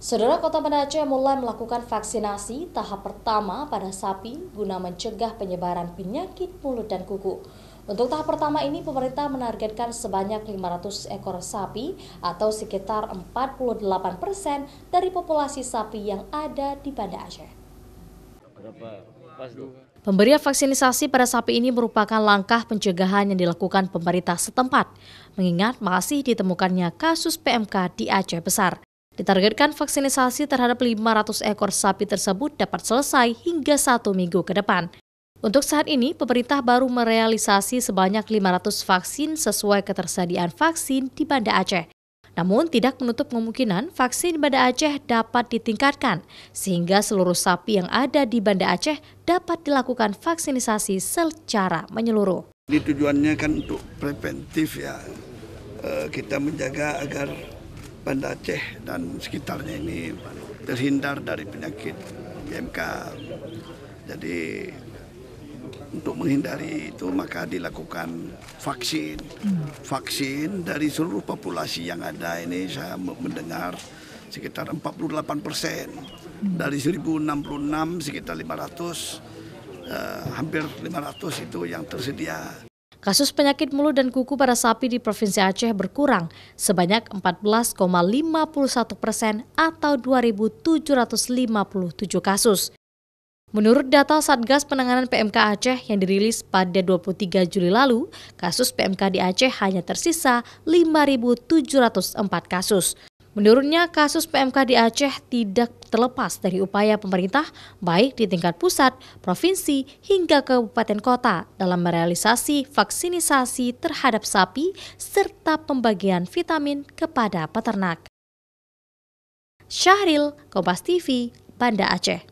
Saudara Kota Banda Aceh mulai melakukan vaksinasi tahap pertama pada sapi guna mencegah penyebaran penyakit mulut dan kuku. Untuk tahap pertama ini pemerintah menargetkan sebanyak 500 ekor sapi atau sekitar 48% persen dari populasi sapi yang ada di Banda Aceh. Pemberian vaksinisasi pada sapi ini merupakan langkah pencegahan yang dilakukan pemerintah setempat, mengingat masih ditemukannya kasus PMK di Aceh besar. Ditargetkan vaksinisasi terhadap 500 ekor sapi tersebut dapat selesai hingga satu minggu ke depan. Untuk saat ini, pemerintah baru merealisasi sebanyak 500 vaksin sesuai ketersediaan vaksin di Banda Aceh. Namun tidak menutup kemungkinan vaksin Banda Aceh dapat ditingkatkan, sehingga seluruh sapi yang ada di Banda Aceh dapat dilakukan vaksinisasi secara menyeluruh. Ini tujuannya kan untuk preventif ya, eh, kita menjaga agar Banda Aceh dan sekitarnya ini terhindar dari penyakit PMK. Jadi untuk menghindari itu maka dilakukan vaksin. Hmm. Vaksin dari seluruh populasi yang ada ini saya mendengar sekitar 48 persen. Hmm. Dari 1066 sekitar 500, eh, hampir 500 itu yang tersedia. Kasus penyakit mulut dan kuku pada sapi di Provinsi Aceh berkurang sebanyak 14,51 persen atau 2.757 kasus. Menurut data Satgas Penanganan PMK Aceh yang dirilis pada 23 Juli lalu, kasus PMK di Aceh hanya tersisa 5.704 kasus. Menurutnya, kasus PMK di Aceh tidak terlepas dari upaya pemerintah baik di tingkat pusat, provinsi, hingga kabupaten kota dalam merealisasi vaksinisasi terhadap sapi serta pembagian vitamin kepada peternak. Syahril, Kompas TV, Banda Aceh.